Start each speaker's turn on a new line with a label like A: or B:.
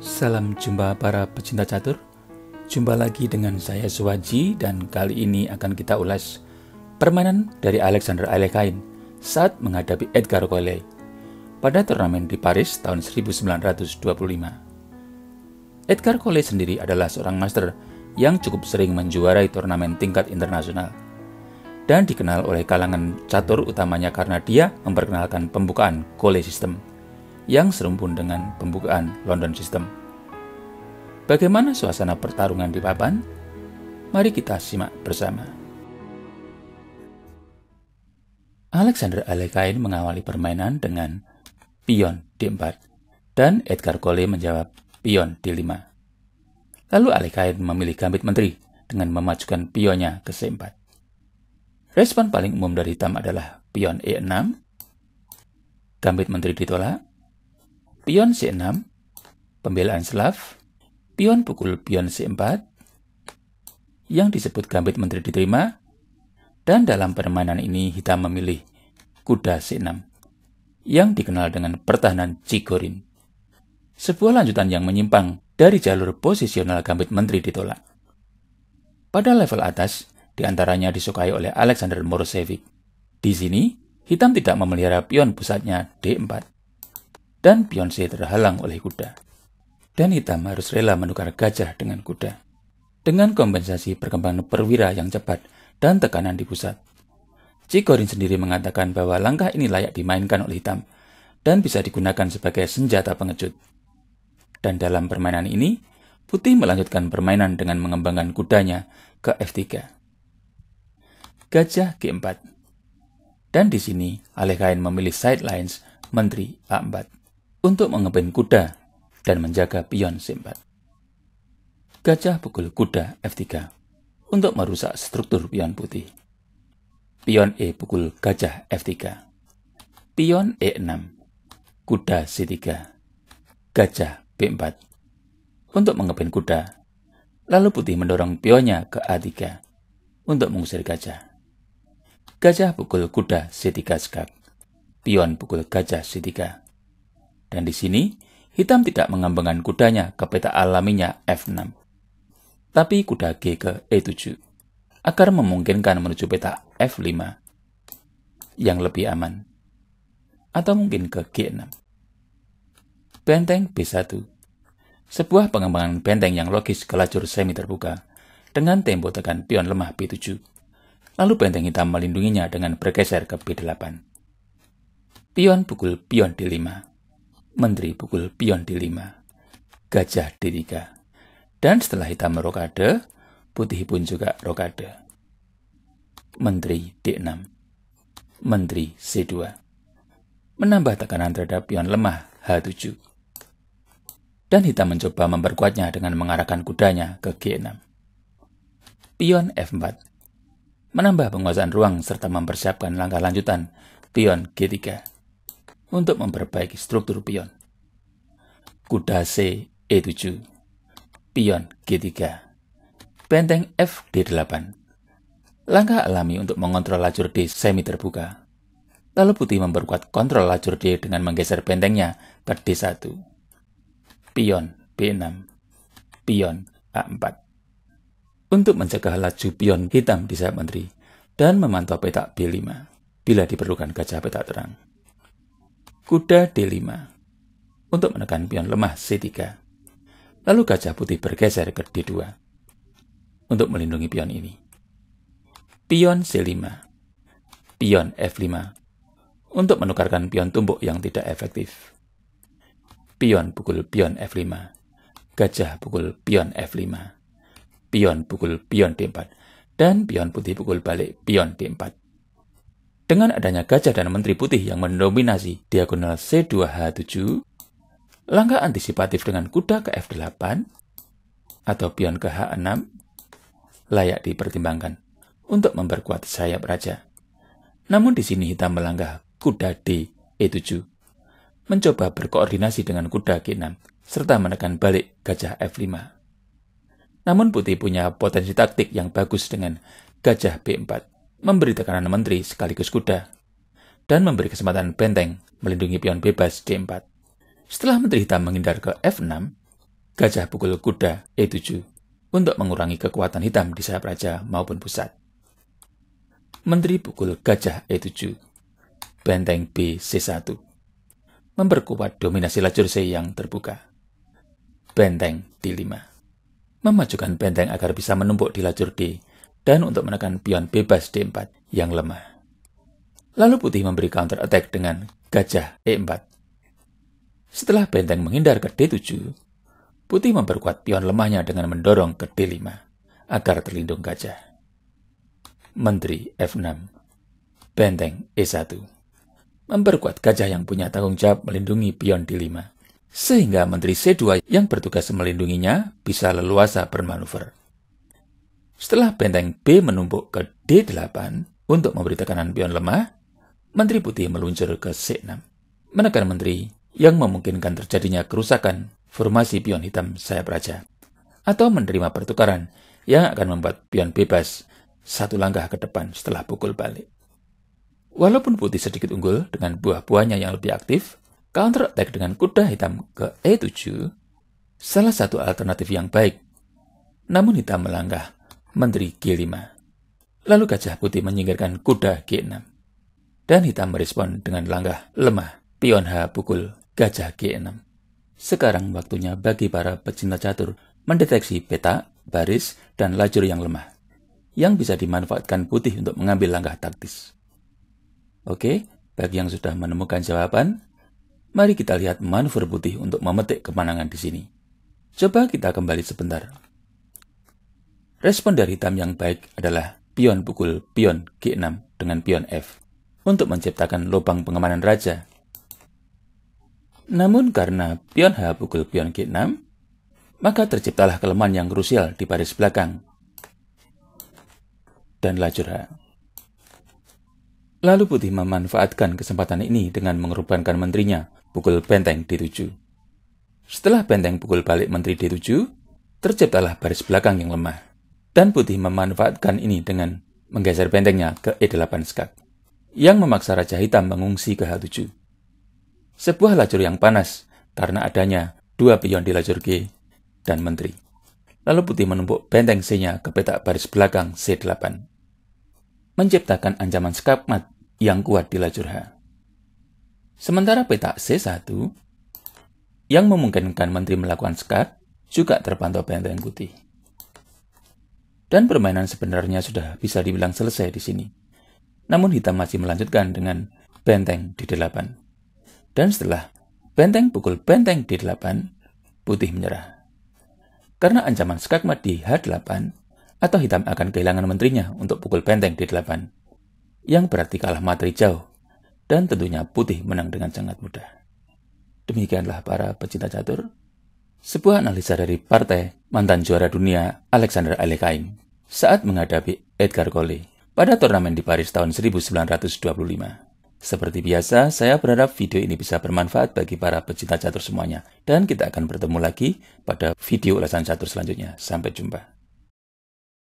A: Salam jumpa para pecinta catur. Jumpa lagi dengan saya Suwaji dan kali ini akan kita ulas permainan dari Alexander Alekain saat menghadapi Edgar Coyle pada turnamen di Paris tahun 1925. Edgar Cole sendiri adalah seorang master yang cukup sering menjuarai turnamen tingkat internasional dan dikenal oleh kalangan catur utamanya karena dia memperkenalkan pembukaan Cole System yang serumpun dengan pembukaan London System. Bagaimana suasana pertarungan di papan? Mari kita simak bersama. Alexander Alekain mengawali permainan dengan pion D4 dan Edgar Cole menjawab pion D5. Lalu Alekain memilih gambit menteri dengan memajukan pionnya ke C4. Respon paling umum dari hitam adalah pion E6, gambit menteri ditolak, pion C6, pembelaan Slav, pion pukul pion C4, yang disebut gambit menteri diterima, dan dalam permainan ini hitam memilih kuda C6, yang dikenal dengan pertahanan Cigorin. Sebuah lanjutan yang menyimpang dari jalur posisional gambit menteri ditolak. Pada level atas, diantaranya disukai oleh Alexander Morosevic. Di sini, hitam tidak memelihara pion pusatnya D4 dan Beyonce terhalang oleh kuda. Dan hitam harus rela menukar gajah dengan kuda. Dengan kompensasi perkembangan perwira yang cepat dan tekanan di pusat. Cikorin sendiri mengatakan bahwa langkah ini layak dimainkan oleh hitam dan bisa digunakan sebagai senjata pengecut. Dan dalam permainan ini, putih melanjutkan permainan dengan mengembangkan kudanya ke F3. Gajah G4. Dan di sini, Alekain memilih sidelines menteri A4 untuk mengepin kuda dan menjaga pion c4. Gajah pukul kuda F3 untuk merusak struktur pion putih. Pion E pukul gajah F3. Pion E6, kuda C3, gajah B4. Untuk mengepin kuda, lalu putih mendorong pionnya ke A3 untuk mengusir gajah. Gajah pukul kuda C3 skak. Pion pukul gajah C3 dan di sini, hitam tidak mengembangkan kudanya ke peta alaminya F6, tapi kuda G ke E7, agar memungkinkan menuju peta F5 yang lebih aman, atau mungkin ke G6. Benteng B1 Sebuah pengembangan benteng yang logis ke lajur semi terbuka dengan tempo tekan pion lemah B7. Lalu benteng hitam melindunginya dengan bergeser ke B8. Pion pukul pion D5 menteri pukul pion D5, gajah D3. Dan setelah hitam rokade, putih pun juga rokade. Menteri D6, menteri C2. Menambah tekanan terhadap pion lemah H7. Dan hitam mencoba memperkuatnya dengan mengarahkan kudanya ke G6. Pion F4, menambah penguasaan ruang serta mempersiapkan langkah lanjutan pion G3 untuk memperbaiki struktur pion. Kuda C E7, pion G3, benteng F D8. Langkah alami untuk mengontrol lajur D semi terbuka. Lalu putih memperkuat kontrol lajur D dengan menggeser bentengnya ke D1. Pion B6, pion A4. Untuk mencegah laju pion hitam di sayap menteri dan memantau petak B5 bila diperlukan gajah petak terang kuda D5 untuk menekan pion lemah C3. Lalu gajah putih bergeser ke D2 untuk melindungi pion ini. Pion C5, pion F5 untuk menukarkan pion tumbuk yang tidak efektif. Pion pukul pion F5, gajah pukul pion F5, pion pukul pion D4, dan pion putih pukul balik pion D4. Dengan adanya gajah dan menteri putih yang mendominasi diagonal C2H7, langkah antisipatif dengan kuda ke F8 atau pion ke H6 layak dipertimbangkan untuk memperkuat sayap raja. Namun di sini hitam melangkah kuda D E7, mencoba berkoordinasi dengan kuda G6 serta menekan balik gajah F5. Namun putih punya potensi taktik yang bagus dengan gajah B4 memberi tekanan menteri sekaligus kuda, dan memberi kesempatan benteng melindungi pion bebas D4. Setelah menteri hitam menghindar ke F6, gajah pukul kuda E7 untuk mengurangi kekuatan hitam di sayap raja maupun pusat. Menteri pukul gajah E7, benteng B C1, memperkuat dominasi lajur C yang terbuka. Benteng D5, memajukan benteng agar bisa menumpuk di lajur D dan untuk menekan pion bebas D4 yang lemah. Lalu putih memberi counter attack dengan gajah E4. Setelah benteng menghindar ke D7, putih memperkuat pion lemahnya dengan mendorong ke D5 agar terlindung gajah. Menteri F6 Benteng E1 Memperkuat gajah yang punya tanggung jawab melindungi pion D5 sehingga Menteri C2 yang bertugas melindunginya bisa leluasa bermanuver. Setelah benteng B menumpuk ke D8 untuk memberi tekanan pion lemah, Menteri Putih meluncur ke C6. Menekan Menteri yang memungkinkan terjadinya kerusakan formasi pion hitam sayap raja atau menerima pertukaran yang akan membuat pion bebas satu langkah ke depan setelah pukul balik. Walaupun putih sedikit unggul dengan buah-buahnya yang lebih aktif, counter attack dengan kuda hitam ke E7 salah satu alternatif yang baik. Namun hitam melangkah Menteri G5. Lalu gajah putih menyingkirkan kuda G6. Dan hitam merespon dengan langkah lemah. Pion H pukul gajah G6. Sekarang waktunya bagi para pecinta catur mendeteksi peta, baris, dan lajur yang lemah, yang bisa dimanfaatkan putih untuk mengambil langkah taktis. Oke, bagi yang sudah menemukan jawaban, mari kita lihat manuver putih untuk memetik kemenangan di sini. Coba kita kembali sebentar. Respon dari hitam yang baik adalah pion pukul pion G6 dengan pion F untuk menciptakan lubang pengamanan raja. Namun karena pion H pukul pion G6, maka terciptalah kelemahan yang krusial di baris belakang dan lajur H. Lalu Putih memanfaatkan kesempatan ini dengan mengorbankan menterinya, pukul benteng D7. Setelah benteng pukul balik menteri D7, terciptalah baris belakang yang lemah. Dan Putih memanfaatkan ini dengan menggeser bentengnya ke E8 Skak, yang memaksa Raja Hitam mengungsi ke H7. Sebuah lajur yang panas karena adanya dua pion di lajur G dan Menteri. Lalu Putih menumpuk benteng C-nya ke petak baris belakang C8, menciptakan ancaman skakmat yang kuat di lajur H. Sementara petak C1 yang memungkinkan Menteri melakukan skak juga terpantau benteng putih. Dan permainan sebenarnya sudah bisa dibilang selesai di sini. Namun hitam masih melanjutkan dengan benteng di 8 Dan setelah benteng pukul benteng di 8 putih menyerah. Karena ancaman skakmat di H8, atau hitam akan kehilangan menterinya untuk pukul benteng di 8 yang berarti kalah materi jauh, dan tentunya putih menang dengan sangat mudah. Demikianlah para pecinta catur, sebuah analisa dari partai mantan juara dunia Alexander Alekain saat menghadapi Edgar Cole pada turnamen di Paris tahun 1925. Seperti biasa, saya berharap video ini bisa bermanfaat bagi para pecinta catur semuanya. Dan kita akan bertemu lagi pada video ulasan catur selanjutnya. Sampai jumpa.